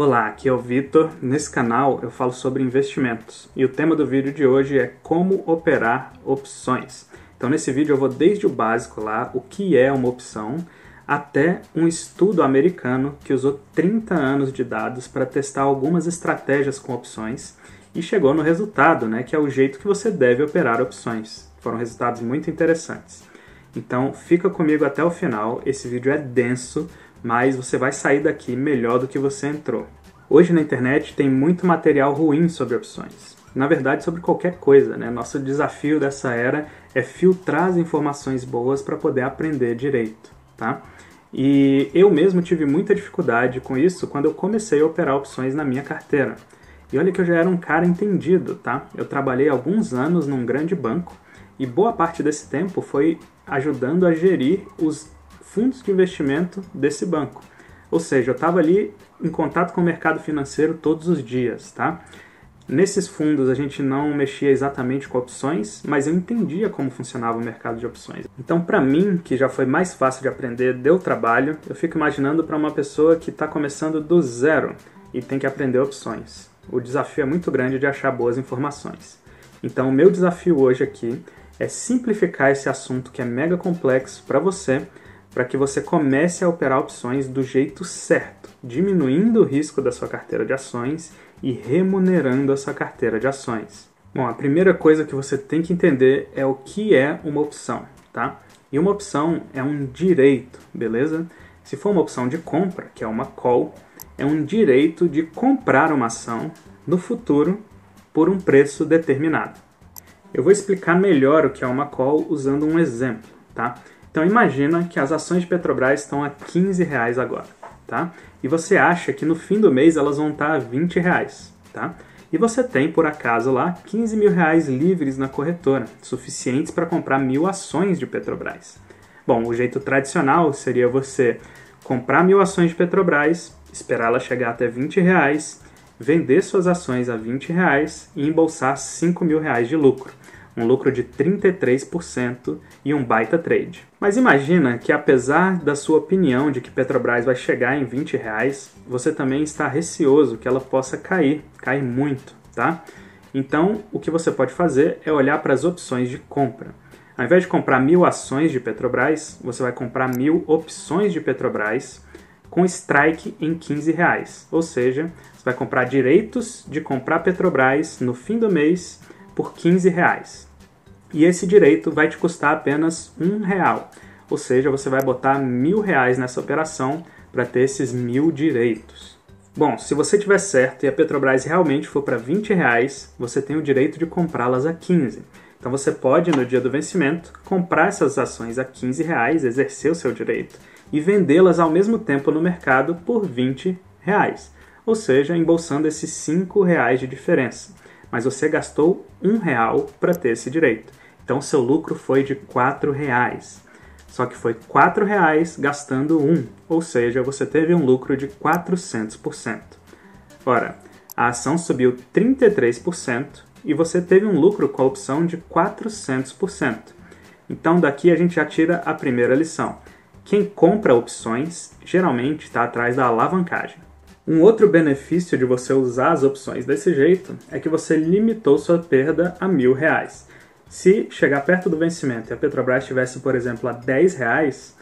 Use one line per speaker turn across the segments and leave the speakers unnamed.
Olá, aqui é o Vitor. Nesse canal eu falo sobre investimentos e o tema do vídeo de hoje é como operar opções. Então nesse vídeo eu vou desde o básico lá, o que é uma opção, até um estudo americano que usou 30 anos de dados para testar algumas estratégias com opções e chegou no resultado, né, que é o jeito que você deve operar opções. Foram resultados muito interessantes. Então fica comigo até o final, esse vídeo é denso, mas você vai sair daqui melhor do que você entrou. Hoje na internet tem muito material ruim sobre opções. Na verdade, sobre qualquer coisa, né? Nosso desafio dessa era é filtrar as informações boas para poder aprender direito, tá? E eu mesmo tive muita dificuldade com isso quando eu comecei a operar opções na minha carteira. E olha que eu já era um cara entendido, tá? Eu trabalhei alguns anos num grande banco e boa parte desse tempo foi ajudando a gerir os fundos de investimento desse banco. Ou seja, eu estava ali em contato com o mercado financeiro todos os dias, tá? Nesses fundos a gente não mexia exatamente com opções, mas eu entendia como funcionava o mercado de opções. Então, para mim, que já foi mais fácil de aprender, deu trabalho, eu fico imaginando para uma pessoa que está começando do zero e tem que aprender opções. O desafio é muito grande de achar boas informações. Então, o meu desafio hoje aqui é simplificar esse assunto que é mega complexo para você para que você comece a operar opções do jeito certo, diminuindo o risco da sua carteira de ações e remunerando a sua carteira de ações. Bom, a primeira coisa que você tem que entender é o que é uma opção, tá? E uma opção é um direito, beleza? Se for uma opção de compra, que é uma call, é um direito de comprar uma ação no futuro por um preço determinado. Eu vou explicar melhor o que é uma call usando um exemplo, tá? Então imagina que as ações de Petrobras estão a 15 reais agora, tá? E você acha que no fim do mês elas vão estar a 20 reais, tá? E você tem, por acaso, lá 15 mil reais livres na corretora, suficientes para comprar mil ações de Petrobras. Bom, o jeito tradicional seria você comprar mil ações de Petrobras, esperar ela chegar até 20 reais, vender suas ações a 20 reais e embolsar 5 mil reais de lucro um lucro de 33% e um baita trade. Mas imagina que apesar da sua opinião de que Petrobras vai chegar em 20 reais, você também está receoso que ela possa cair, cair muito, tá? Então, o que você pode fazer é olhar para as opções de compra. Ao invés de comprar mil ações de Petrobras, você vai comprar mil opções de Petrobras com strike em 15 reais. Ou seja, você vai comprar direitos de comprar Petrobras no fim do mês por 15 reais e esse direito vai te custar apenas um real. Ou seja, você vai botar mil reais nessa operação para ter esses mil direitos. Bom, se você tiver certo e a Petrobras realmente for para 20 reais, você tem o direito de comprá-las a 15. Então você pode, no dia do vencimento, comprar essas ações a 15 reais, exercer o seu direito, e vendê-las ao mesmo tempo no mercado por 20 reais, ou seja, embolsando esses 5 reais de diferença. Mas você gastou um real para ter esse direito. Então seu lucro foi de quatro reais. Só que foi quatro reais gastando um, ou seja, você teve um lucro de 400%. Ora, a ação subiu 33% e você teve um lucro com a opção de 400%. Então daqui a gente já tira a primeira lição. Quem compra opções geralmente está atrás da alavancagem. Um outro benefício de você usar as opções desse jeito é que você limitou sua perda a mil reais. Se chegar perto do vencimento e a Petrobras estivesse, por exemplo, a 10 reais,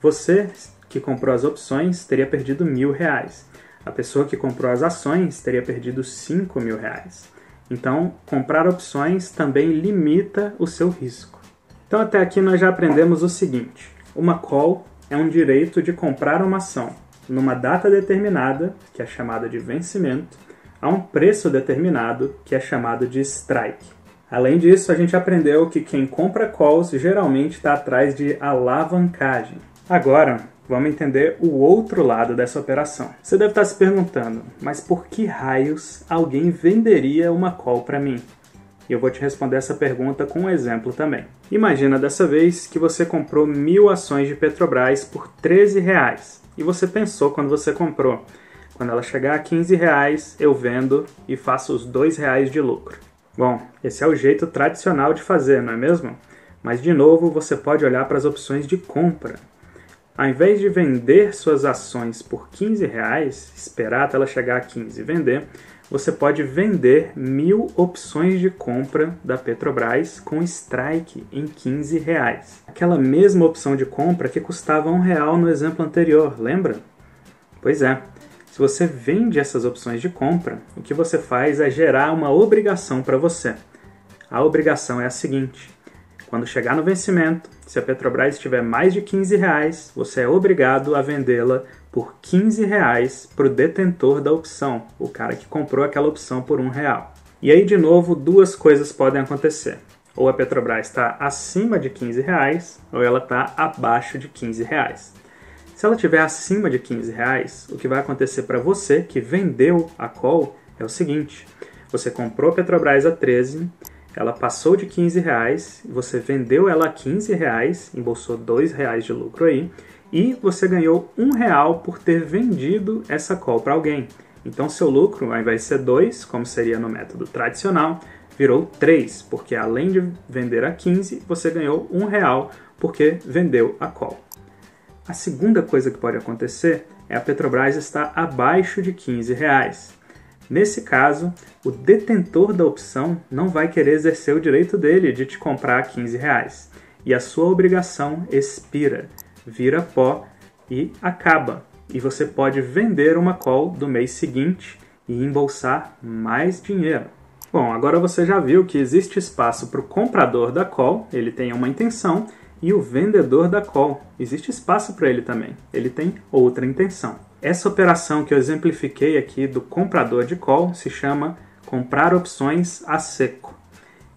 você que comprou as opções teria perdido mil reais. A pessoa que comprou as ações teria perdido 5 mil reais. Então, comprar opções também limita o seu risco. Então, até aqui nós já aprendemos o seguinte: uma call é um direito de comprar uma ação numa data determinada, que é chamada de vencimento, a um preço determinado, que é chamado de strike. Além disso, a gente aprendeu que quem compra calls geralmente está atrás de alavancagem. Agora, vamos entender o outro lado dessa operação. Você deve estar se perguntando, mas por que raios alguém venderia uma call para mim? E eu vou te responder essa pergunta com um exemplo também. Imagina dessa vez que você comprou mil ações de Petrobras por 13 reais. E você pensou quando você comprou, quando ela chegar a 15 reais, eu vendo e faço os dois reais de lucro. Bom, esse é o jeito tradicional de fazer, não é mesmo? Mas de novo, você pode olhar para as opções de compra. Ao invés de vender suas ações por 15 reais, esperar até ela chegar a 15 e vender, você pode vender mil opções de compra da Petrobras com strike em 15 reais. Aquela mesma opção de compra que custava um real no exemplo anterior, lembra? Pois é, se você vende essas opções de compra, o que você faz é gerar uma obrigação para você. A obrigação é a seguinte: quando chegar no vencimento, se a Petrobras tiver mais de 15 reais, você é obrigado a vendê-la por 15 reais para o detentor da opção, o cara que comprou aquela opção por um real. E aí, de novo, duas coisas podem acontecer. Ou a Petrobras está acima de 15 reais, ou ela está abaixo de 15 reais. Se ela tiver acima de 15 reais, o que vai acontecer para você que vendeu a call é o seguinte: você comprou Petrobras a 13, ela passou de 15 reais, você vendeu ela a 15 reais, embolsou 2 reais de lucro aí, e você ganhou um real por ter vendido essa call para alguém. Então seu lucro, ao invés de ser 2, como seria no método tradicional, virou 3, porque além de vender a 15, você ganhou um real porque vendeu a call. A segunda coisa que pode acontecer é a Petrobras estar abaixo de 15 reais. Nesse caso, o detentor da opção não vai querer exercer o direito dele de te comprar a 15 reais e a sua obrigação expira, vira pó e acaba. E você pode vender uma call do mês seguinte e embolsar mais dinheiro. Bom, agora você já viu que existe espaço para o comprador da call, ele tem uma intenção, e o vendedor da call. Existe espaço para ele também. Ele tem outra intenção. Essa operação que eu exemplifiquei aqui do comprador de call se chama comprar opções a seco.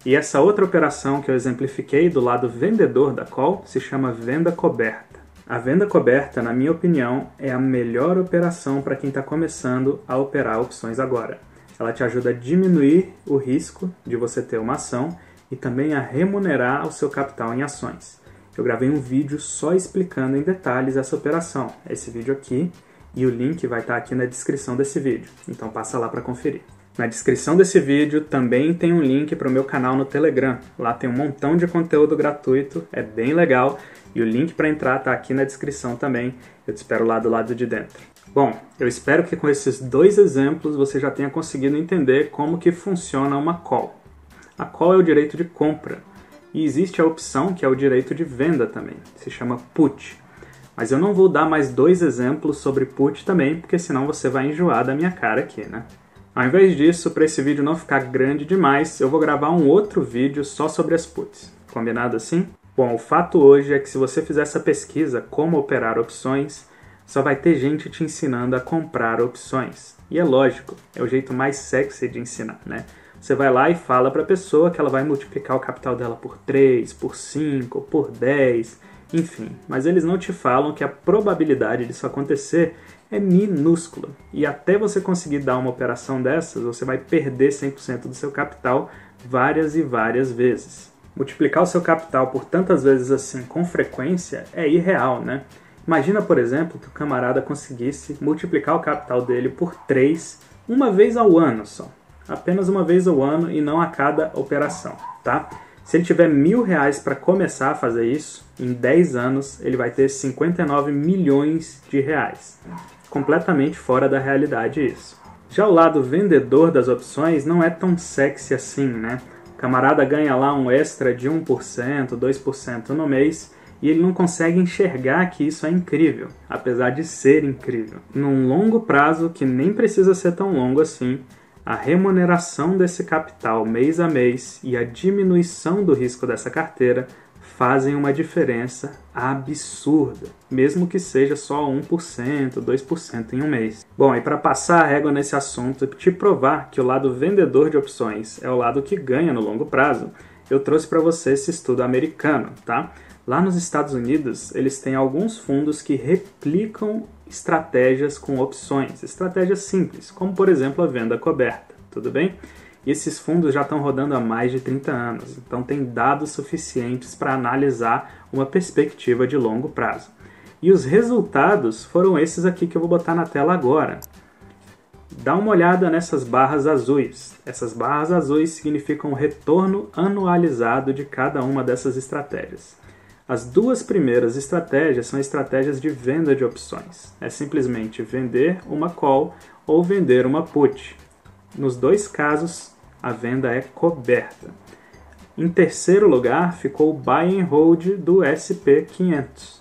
E essa outra operação que eu exemplifiquei do lado vendedor da call se chama venda coberta. A venda coberta, na minha opinião, é a melhor operação para quem está começando a operar opções agora. Ela te ajuda a diminuir o risco de você ter uma ação e também a remunerar o seu capital em ações eu gravei um vídeo só explicando em detalhes essa operação. Esse vídeo aqui e o link vai estar aqui na descrição desse vídeo. Então passa lá para conferir. Na descrição desse vídeo também tem um link para o meu canal no Telegram. Lá tem um montão de conteúdo gratuito, é bem legal, e o link para entrar está aqui na descrição também. Eu te espero lá do lado de dentro. Bom, eu espero que com esses dois exemplos você já tenha conseguido entender como que funciona uma call. A call é o direito de compra, e existe a opção que é o direito de venda também, se chama put. Mas eu não vou dar mais dois exemplos sobre put também, porque senão você vai enjoar da minha cara aqui, né? Ao invés disso, para esse vídeo não ficar grande demais, eu vou gravar um outro vídeo só sobre as puts. Combinado assim? Bom, o fato hoje é que se você fizer essa pesquisa como operar opções, só vai ter gente te ensinando a comprar opções. E é lógico, é o jeito mais sexy de ensinar, né? Você vai lá e fala para a pessoa que ela vai multiplicar o capital dela por 3, por 5, por 10, enfim. Mas eles não te falam que a probabilidade disso acontecer é minúscula. E até você conseguir dar uma operação dessas, você vai perder 100% do seu capital várias e várias vezes. Multiplicar o seu capital por tantas vezes assim com frequência é irreal, né? Imagina, por exemplo, que o camarada conseguisse multiplicar o capital dele por 3 uma vez ao ano só apenas uma vez ao ano e não a cada operação, tá? Se ele tiver mil reais para começar a fazer isso, em 10 anos ele vai ter 59 milhões de reais. Completamente fora da realidade isso. Já o lado vendedor das opções não é tão sexy assim, né? O camarada ganha lá um extra de 1%, 2% no mês e ele não consegue enxergar que isso é incrível, apesar de ser incrível. Num longo prazo, que nem precisa ser tão longo assim, a remuneração desse capital mês a mês e a diminuição do risco dessa carteira fazem uma diferença absurda, mesmo que seja só 1%, 2% em um mês. Bom, e para passar a régua nesse assunto e te provar que o lado vendedor de opções é o lado que ganha no longo prazo, eu trouxe para você esse estudo americano, tá? Lá nos Estados Unidos, eles têm alguns fundos que replicam estratégias com opções, estratégias simples, como por exemplo a venda coberta, tudo bem? E esses fundos já estão rodando há mais de 30 anos, então tem dados suficientes para analisar uma perspectiva de longo prazo. E os resultados foram esses aqui que eu vou botar na tela agora. Dá uma olhada nessas barras azuis. Essas barras azuis significam o retorno anualizado de cada uma dessas estratégias. As duas primeiras estratégias são estratégias de venda de opções. É simplesmente vender uma call ou vender uma put. Nos dois casos, a venda é coberta. Em terceiro lugar ficou o buy and hold do SP500.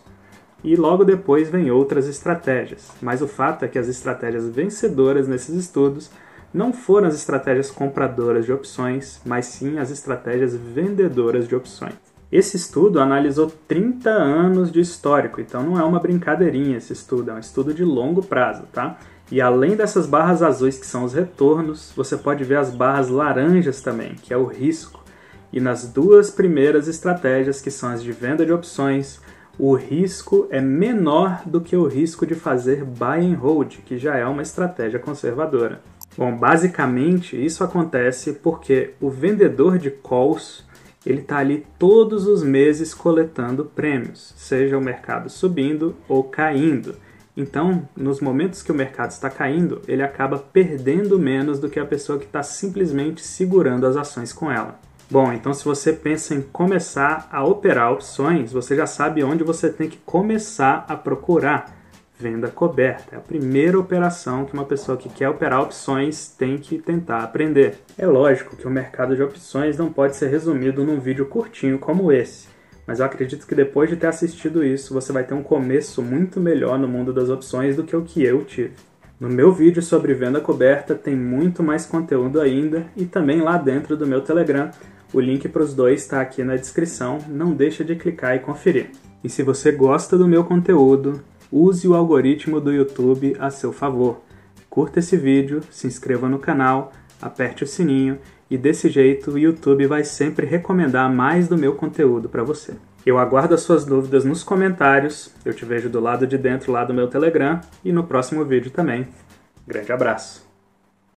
E logo depois vem outras estratégias. Mas o fato é que as estratégias vencedoras nesses estudos não foram as estratégias compradoras de opções, mas sim as estratégias vendedoras de opções. Esse estudo analisou 30 anos de histórico, então não é uma brincadeirinha esse estudo, é um estudo de longo prazo, tá? E além dessas barras azuis que são os retornos, você pode ver as barras laranjas também, que é o risco. E nas duas primeiras estratégias, que são as de venda de opções, o risco é menor do que o risco de fazer buy and hold, que já é uma estratégia conservadora. Bom, basicamente isso acontece porque o vendedor de calls ele está ali todos os meses coletando prêmios, seja o mercado subindo ou caindo. Então, nos momentos que o mercado está caindo, ele acaba perdendo menos do que a pessoa que está simplesmente segurando as ações com ela. Bom, então se você pensa em começar a operar opções, você já sabe onde você tem que começar a procurar venda coberta. É a primeira operação que uma pessoa que quer operar opções tem que tentar aprender. É lógico que o mercado de opções não pode ser resumido num vídeo curtinho como esse, mas eu acredito que depois de ter assistido isso, você vai ter um começo muito melhor no mundo das opções do que o que eu tive. No meu vídeo sobre venda coberta tem muito mais conteúdo ainda e também lá dentro do meu Telegram. O link para os dois está aqui na descrição, não deixa de clicar e conferir. E se você gosta do meu conteúdo, use o algoritmo do YouTube a seu favor. Curta esse vídeo, se inscreva no canal, aperte o sininho e desse jeito o YouTube vai sempre recomendar mais do meu conteúdo para você. Eu aguardo as suas dúvidas nos comentários, eu te vejo do lado de dentro lá do meu Telegram e no próximo vídeo também. Grande abraço!